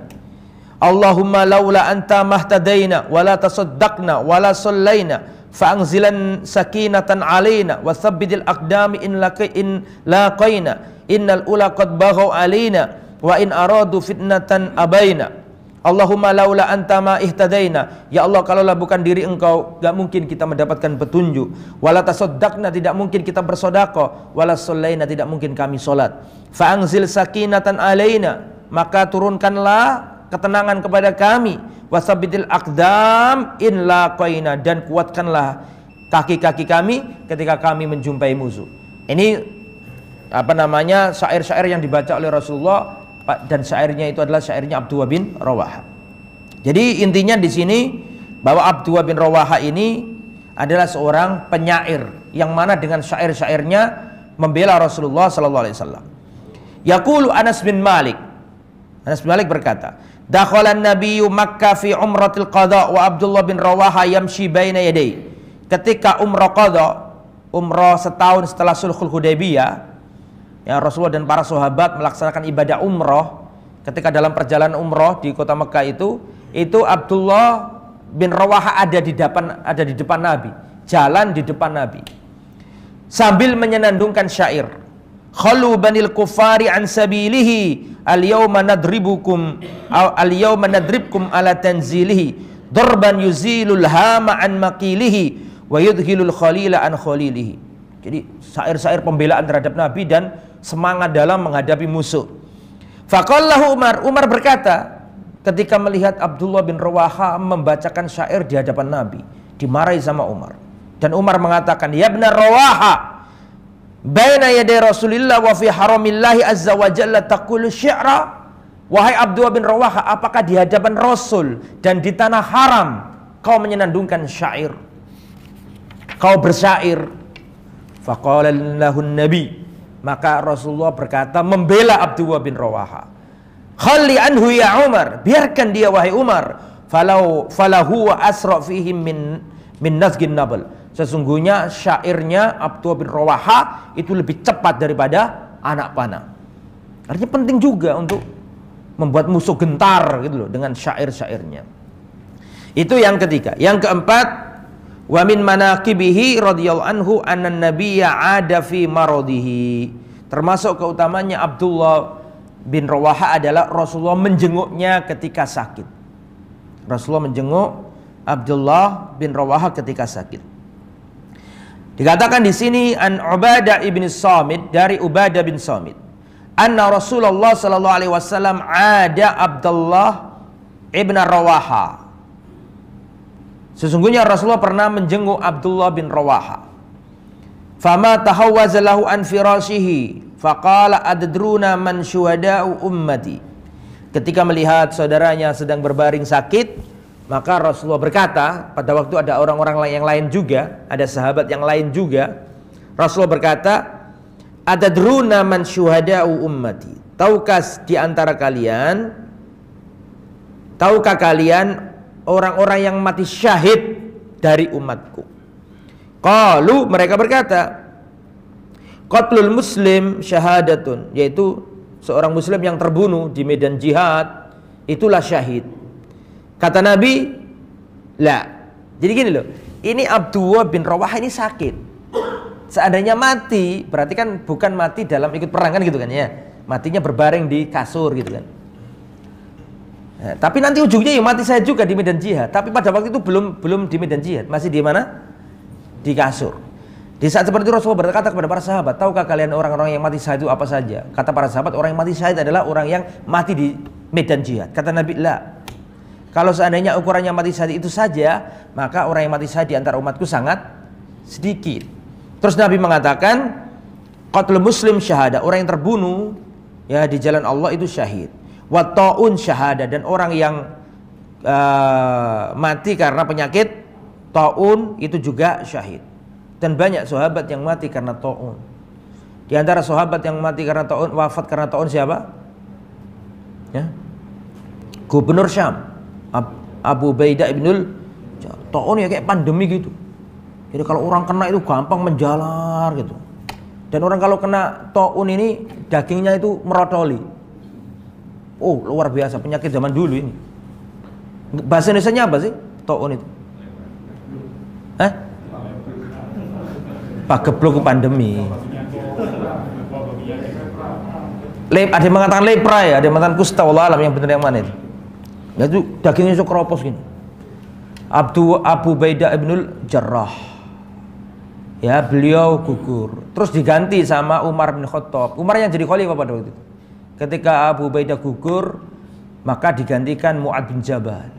Allahumma laula anta mahtadaina wala tasaddaqna wala sallaina fa'anzilan sakinatan alaina wa thabbidil aqdami in in laqaina innal ula qad alaina wa in aradu fitnatan abaina Allahumma laula anta ma ihtadaina. Ya Allah kalaulah bukan diri engkau gak mungkin kita mendapatkan petunjuk. Wala tasaddaqna tidak mungkin kita bersodako. Wala sallaina tidak mungkin kami solat. Fa'angzil sakinatan alaina. Maka turunkanlah ketenangan kepada kami. Wasabitil akdam in laqaina dan kuatkanlah kaki-kaki kami ketika kami menjumpai musuh. Ini apa namanya syair-syair yang dibaca oleh Rasulullah dan syairnya itu adalah syairnya Abdullah bin Rawaha. Jadi intinya di sini bahwa Abdullah bin Rawaha ini adalah seorang penyair yang mana dengan syair-syairnya membela Rasulullah sallallahu alaihi wasallam. Yaqulu Anas bin Malik. Anas bin Malik berkata, "Dakhala an-nabiyyu Makkah fi umratil qada wa Abdullah bin Rawaha yamshi baina yadayhi." Ketika umrah qada, umrah setahun setelah sulhul Hudaybiyah, ya Rasulullah dan para sahabat melaksanakan ibadah umroh ketika dalam perjalanan umroh di kota Mekah itu itu Abdullah bin Rawaha ada di depan ada di depan Nabi jalan di depan Nabi sambil menyenandungkan syair khalu banil kufari an sabilihi al yawma nadribukum al yawma nadribkum ala tanzilihi darban yuzilul hama an maqilihi wa yudhilul khalila an khalilihi jadi syair-syair pembelaan terhadap Nabi dan semangat dalam menghadapi musuh. Fakallahu Umar, Umar berkata ketika melihat Abdullah bin Rawaha membacakan syair di hadapan Nabi, dimarahi sama Umar. Dan Umar mengatakan, "Ya benar Rawaha, baina yaday Rasulillah wa fi haramillahi azza wa jalla taqulu syi'ra." Wahai Abdullah bin Rawaha, apakah di hadapan Rasul dan di tanah haram kau menyenandungkan syair? Kau bersyair. Faqala Nabi maka Rasulullah berkata membela Abdullah bin Rawaha. Khalli anhu ya Umar, biarkan dia wahai Umar. Falau falahu wa asra fihi min min nazgin nabal. Sesungguhnya syairnya Abdullah bin Rawaha itu lebih cepat daripada anak panah. Artinya penting juga untuk membuat musuh gentar gitu loh dengan syair-syairnya. Itu yang ketiga. Yang keempat, Wa min manaqibihi radhiyallahu anhu anna nabiyya ada fi maradihi. Termasuk keutamanya Abdullah bin Rawaha adalah Rasulullah menjenguknya ketika sakit. Rasulullah menjenguk Abdullah bin Rawaha ketika sakit. Dikatakan di sini an Ubadah ibn Samit dari Ubadah bin Samit. Anna Rasulullah sallallahu alaihi wasallam ada Abdullah ibn Rawaha. Sesungguhnya Rasulullah pernah menjenguk Abdullah bin Rawaha. Fama tahawwazalahu an firasihi faqala adruna man syuhada'u ummati. Ketika melihat saudaranya sedang berbaring sakit, maka Rasulullah berkata, pada waktu ada orang-orang yang lain juga, ada sahabat yang lain juga, Rasulullah berkata, adruna man syuhada'u ummati. Tahukah di antara kalian Tahukah kalian orang-orang yang mati syahid dari umatku. Kalau mereka berkata, Qatlul muslim syahadatun, yaitu seorang muslim yang terbunuh di medan jihad itulah syahid. Kata Nabi, la. Jadi gini loh, ini Abdullah bin Rawah ini sakit. Seandainya mati, berarti kan bukan mati dalam ikut perang kan gitu kan ya. Matinya berbaring di kasur gitu kan. Eh, tapi nanti ujungnya ya mati saya juga di medan jihad. Tapi pada waktu itu belum belum di medan jihad, masih di mana? Di kasur. Di saat seperti itu Rasulullah berkata kepada para sahabat, tahukah kalian orang-orang yang mati syahid itu apa saja? Kata para sahabat, orang yang mati syahid adalah orang yang mati di medan jihad. Kata Nabi, "Lah, Kalau seandainya ukurannya mati syahid itu saja, maka orang yang mati syahid di antara umatku sangat sedikit. Terus Nabi mengatakan, qatlul muslim syahada, orang yang terbunuh ya di jalan Allah itu syahid. Watoun syahada dan orang yang uh, mati karena penyakit taun itu juga syahid. Dan banyak sahabat yang mati karena taun. Di antara sahabat yang mati karena taun wafat karena taun siapa? Ya. Gubernur Syam Abu Baida ibnul Taun ya kayak pandemi gitu. Jadi kalau orang kena itu gampang menjalar gitu. Dan orang kalau kena taun ini dagingnya itu merotoli Oh luar biasa penyakit zaman dulu ini. Bahasa Indonesia nya apa sih? Toon itu. Hah? Pageblok pandemi. Le ada yang mengatakan lepra ya, ada yang mengatakan kusta Allah alam yang benar yang mana itu? Nah itu dagingnya itu keropos gini. Abdu Abu Baida ibnul Jarrah. Ya, beliau gugur. Terus diganti sama Umar bin Khattab. Umar yang jadi khalifah pada waktu itu. Ketika Abu Ubaidah gugur, maka digantikan Mu'ad bin Jabal.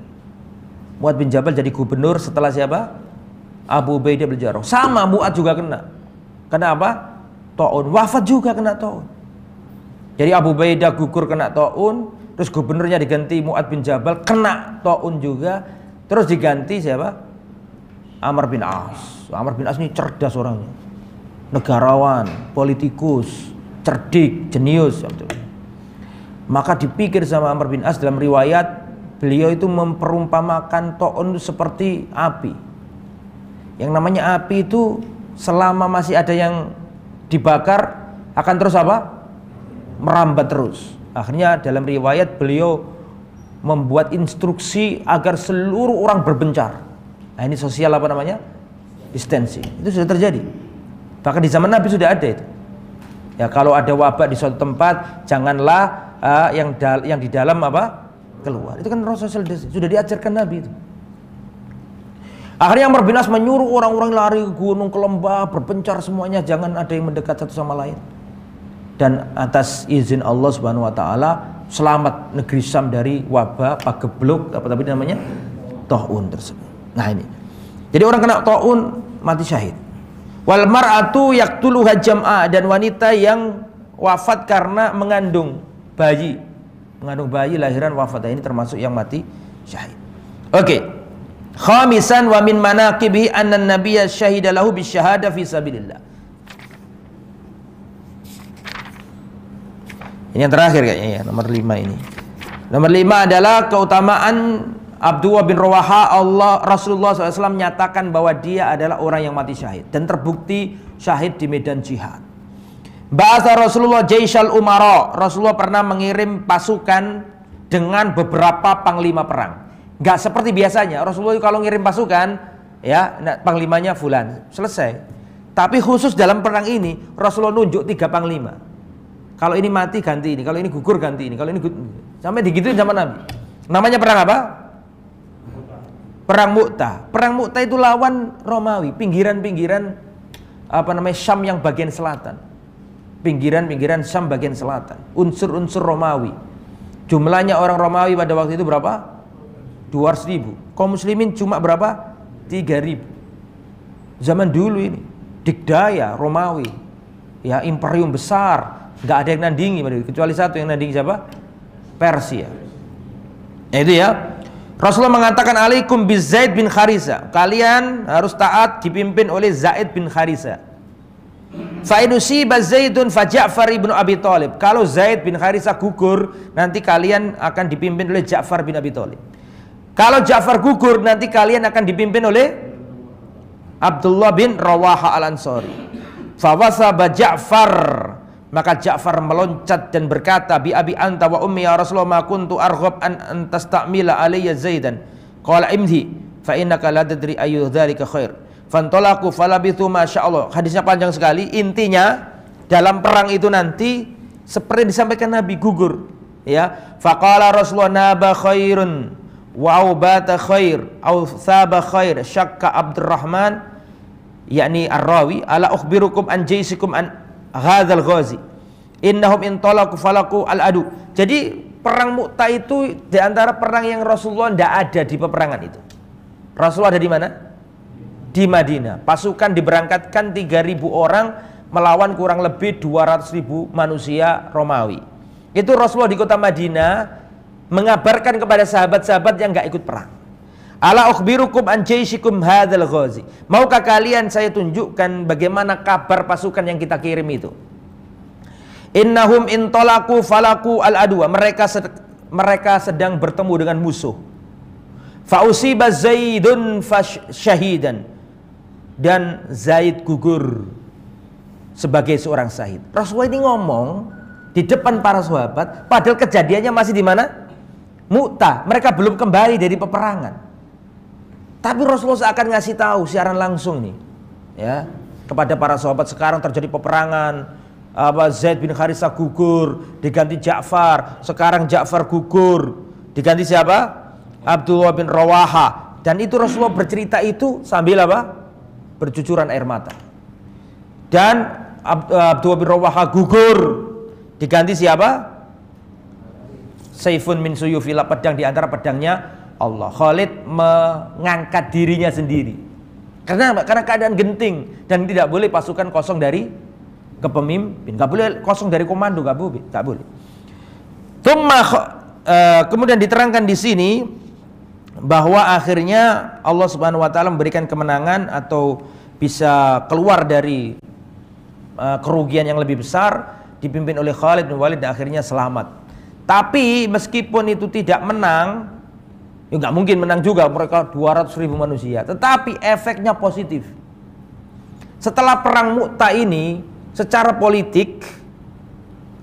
Mu'ad bin Jabal jadi gubernur setelah siapa? Abu Ubaidah bin Jarrah. Sama Mu'ad juga kena. apa? Ta'un. Wafat juga kena ta'un. Jadi Abu Ubaidah gugur kena ta'un, terus gubernurnya diganti Mu'ad bin Jabal, kena ta'un juga, terus diganti siapa? Amr bin As. Amr bin As ini cerdas orangnya. Negarawan, politikus, cerdik, jenius. Gitu. Maka dipikir sama Amr bin As dalam riwayat beliau itu memperumpamakan to'on seperti api. Yang namanya api itu selama masih ada yang dibakar akan terus apa? Merambat terus. Akhirnya dalam riwayat beliau membuat instruksi agar seluruh orang berbencar. Nah ini sosial apa namanya? distensi. Itu sudah terjadi. Bahkan di zaman Nabi sudah ada itu. Ya kalau ada wabah di suatu tempat, janganlah uh, yang dal yang di dalam apa keluar. Itu kan Rasulullah sudah diajarkan Nabi itu. Akhirnya Amr bin As menyuruh orang-orang lari ke gunung ke lembah, berpencar semuanya, jangan ada yang mendekat satu sama lain. Dan atas izin Allah Subhanahu wa taala selamat negeri Sam dari wabah pagebluk apa tapi namanya? tohun tersebut. Nah ini. Jadi orang kena tohun mati syahid. Wal mar'atu yaktuluha jam'a dan wanita yang wafat karena mengandung bayi mengandung bayi lahiran wafat nah, ini termasuk yang mati syahid oke okay. khamisan wa min manaqibi anna nabiyya syahida lahu bisyahada fi sabilillah ini yang terakhir kayaknya ya nomor lima ini nomor lima adalah keutamaan Abdullah bin Rawaha Allah Rasulullah SAW menyatakan bahwa dia adalah orang yang mati syahid dan terbukti syahid di medan jihad Bahasa Rasulullah Jaisal Umaro Rasulullah pernah mengirim pasukan dengan beberapa panglima perang Gak seperti biasanya Rasulullah kalau ngirim pasukan ya nah, panglimanya fulan selesai tapi khusus dalam perang ini Rasulullah nunjuk tiga panglima kalau ini mati ganti ini kalau ini gugur ganti ini kalau ini gugur. sampai digitu sama Nabi namanya perang apa Perang Mu'tah. Perang Mu'tah itu lawan Romawi, pinggiran-pinggiran apa namanya Syam yang bagian selatan pinggiran-pinggiran Syam bagian selatan, unsur-unsur Romawi. Jumlahnya orang Romawi pada waktu itu berapa? 200 ribu. Kaum muslimin cuma berapa? 3 ribu. Zaman dulu ini, dikdaya Romawi, ya imperium besar, Gak ada yang nandingi pada kecuali satu yang nandingi siapa? Persia. Ya, itu ya. Rasulullah mengatakan alaikum bi Zaid bin Kharisa. Kalian harus taat dipimpin oleh Zaid bin Kharisa. Faidusiba Zaidun Faja'far faribun Abi Talib. Kalau Zaid bin Harisah gugur, nanti kalian akan dipimpin oleh Ja'far bin Abi Talib. Kalau Ja'far gugur, nanti kalian akan dipimpin oleh Abdullah bin Rawaha Al-Ansari. Fawasaba Ja'far maka Ja'far meloncat dan berkata bi abi anta wa ummi ya Rasulullah ma kuntu arghab an antastamila alayya Zaidan. Qala imdi fa innaka la tadri ayu dhalika khair. Fantolaku falabithu masya Allah. Hadisnya panjang sekali. Intinya dalam perang itu nanti seperti disampaikan Nabi gugur. Ya, faqala Rasulullah naba khairun wa ubata khair au thaba khair syakka Abdurrahman yakni arrawi ala ukhbirukum an jaysikum an hadzal ghazi innahum intalaku falaku al adu jadi perang mukta itu di antara perang yang Rasulullah tidak ada di peperangan itu Rasulullah ada di mana di Madinah. Pasukan diberangkatkan 3.000 orang melawan kurang lebih 200.000 manusia Romawi. Itu Rasulullah di kota Madinah mengabarkan kepada sahabat-sahabat yang nggak ikut perang. Ala ukhbirukum an jaisikum hadzal ghazi. Maukah kalian saya tunjukkan bagaimana kabar pasukan yang kita kirim itu? Innahum intolaku falaku al adwa. Mereka sed mereka sedang bertemu dengan musuh. Fausiba Zaidun fasyahidan dan Zaid gugur sebagai seorang syahid. Rasulullah ini ngomong di depan para sahabat, padahal kejadiannya masih di mana? Mu'tah. Mereka belum kembali dari peperangan. Tapi Rasulullah akan ngasih tahu siaran langsung nih, ya kepada para sahabat sekarang terjadi peperangan. Apa Zaid bin Harisah gugur, diganti Ja'far. Sekarang Ja'far gugur, diganti siapa? Abdullah bin Rawaha. Dan itu Rasulullah bercerita itu sambil apa? bercucuran air mata. Dan eh, Abdullah bin Rawaha gugur diganti siapa? Saifun min suyufila pedang di antara pedangnya Allah. Khalid mengangkat dirinya sendiri. Karena karena keadaan genting dan tidak boleh pasukan kosong dari kepemimpin. Gak boleh kosong dari komando, gak boleh, gak boleh. Tumma, uh, eh, kemudian diterangkan di sini bahwa akhirnya Allah Subhanahu wa taala memberikan kemenangan atau bisa keluar dari uh, kerugian yang lebih besar dipimpin oleh Khalid bin Walid dan akhirnya selamat. Tapi meskipun itu tidak menang, ya nggak mungkin menang juga mereka 200 manusia. Tetapi efeknya positif. Setelah perang Mutah ini, secara politik,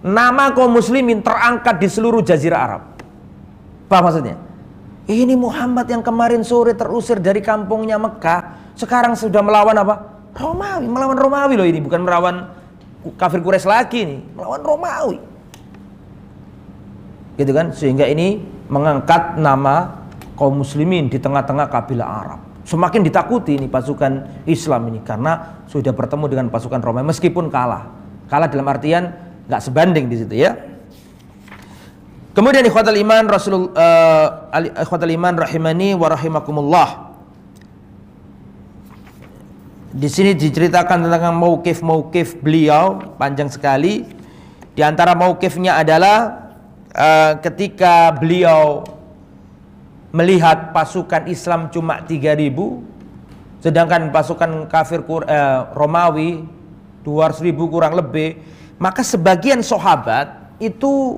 nama kaum muslimin terangkat di seluruh jazirah Arab. Apa maksudnya? Ini Muhammad yang kemarin sore terusir dari kampungnya Mekah, sekarang sudah melawan apa? Romawi, melawan Romawi loh ini, bukan melawan kafir Quraisy lagi nih, melawan Romawi. Gitu kan? Sehingga ini mengangkat nama kaum muslimin di tengah-tengah kabilah Arab. Semakin ditakuti ini pasukan Islam ini karena sudah bertemu dengan pasukan Romawi meskipun kalah. Kalah dalam artian nggak sebanding di situ ya. Kemudian ikhwatal iman Rasul uh, eh, iman rahimani wa rahimakumullah. Di sini diceritakan tentang maukif-maukif beliau panjang sekali. Di antara maukifnya adalah uh, ketika beliau melihat pasukan Islam cuma 3000 sedangkan pasukan kafir uh, Romawi 200.000 kurang lebih, maka sebagian sahabat itu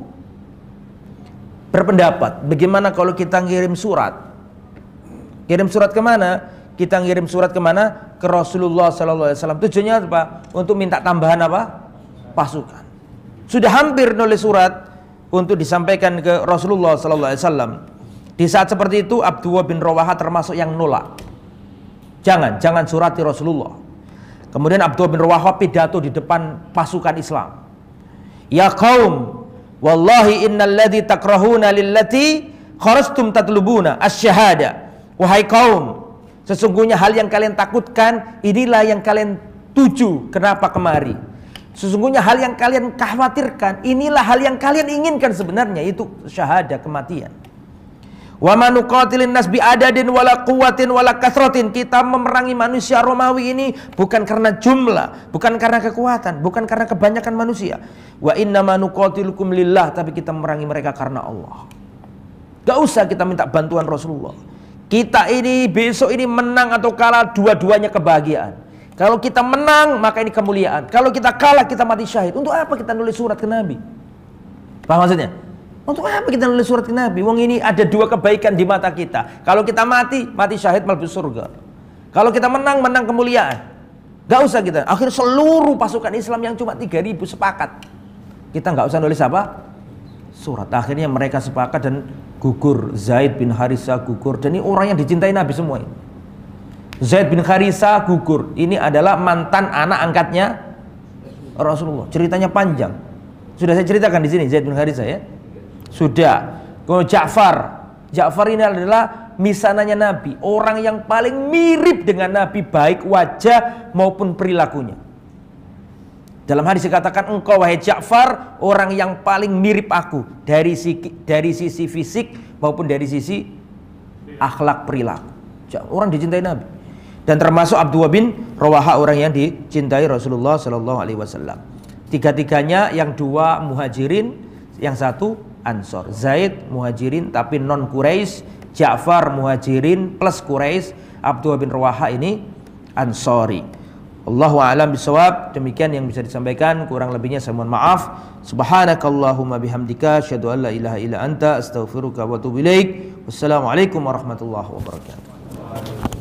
berpendapat bagaimana kalau kita ngirim surat kirim surat kemana kita ngirim surat kemana ke Rasulullah Sallallahu Alaihi Wasallam tujuannya apa untuk minta tambahan apa pasukan sudah hampir nulis surat untuk disampaikan ke Rasulullah Sallallahu Alaihi Wasallam di saat seperti itu Abdullah bin Rawaha termasuk yang nolak jangan jangan surati Rasulullah kemudian Abdullah bin Rawaha pidato di depan pasukan Islam ya kaum Wallahi innalladzi takrahuna lillati kharastum tatlubuna asyhadah Wahai kaum, sesungguhnya hal yang kalian takutkan inilah yang kalian tuju kenapa kemari. Sesungguhnya hal yang kalian khawatirkan inilah hal yang kalian inginkan sebenarnya itu syahadah kematian. Wa manuqatilin nas wala Kita memerangi manusia Romawi ini bukan karena jumlah, bukan karena kekuatan, bukan karena kebanyakan manusia. Wa inna manuqatilukum lillah, tapi kita memerangi mereka karena Allah. Gak usah kita minta bantuan Rasulullah. Kita ini besok ini menang atau kalah dua-duanya kebahagiaan. Kalau kita menang maka ini kemuliaan. Kalau kita kalah kita mati syahid. Untuk apa kita nulis surat ke Nabi? Paham maksudnya? Untuk apa kita nulis surat ke Nabi? Wong ini ada dua kebaikan di mata kita. Kalau kita mati, mati syahid malu surga. Kalau kita menang, menang kemuliaan. Gak usah kita. Akhir seluruh pasukan Islam yang cuma 3000 sepakat. Kita gak usah nulis apa? Surat. Akhirnya mereka sepakat dan gugur. Zaid bin Harisa gugur. Dan ini orang yang dicintai Nabi semua. Zaid bin Harisa gugur. Ini adalah mantan anak angkatnya Rasulullah. Ceritanya panjang. Sudah saya ceritakan di sini Zaid bin Harisa ya. Sudah. kalau Ja'far. Ja'far ini adalah misananya Nabi, orang yang paling mirip dengan Nabi baik wajah maupun perilakunya. Dalam hadis dikatakan engkau wahai Ja'far orang yang paling mirip aku dari sisi, dari sisi fisik maupun dari sisi akhlak perilaku. Orang dicintai Nabi dan termasuk Abdullah bin Rawaha orang yang dicintai Rasulullah Shallallahu Alaihi Wasallam. Tiga-tiganya yang dua muhajirin, yang satu Ansor. Zaid Muhajirin tapi non Quraisy. Ja'far Muhajirin plus Quraisy. Abdullah bin Rawaha ini Ansori. Allahu a'lam bisawab. Demikian yang bisa disampaikan. Kurang lebihnya saya mohon maaf. Subhanakallahumma bihamdika asyhadu an la ilaha illa anta astaghfiruka wa atubu ilaik. Wassalamualaikum warahmatullahi wabarakatuh.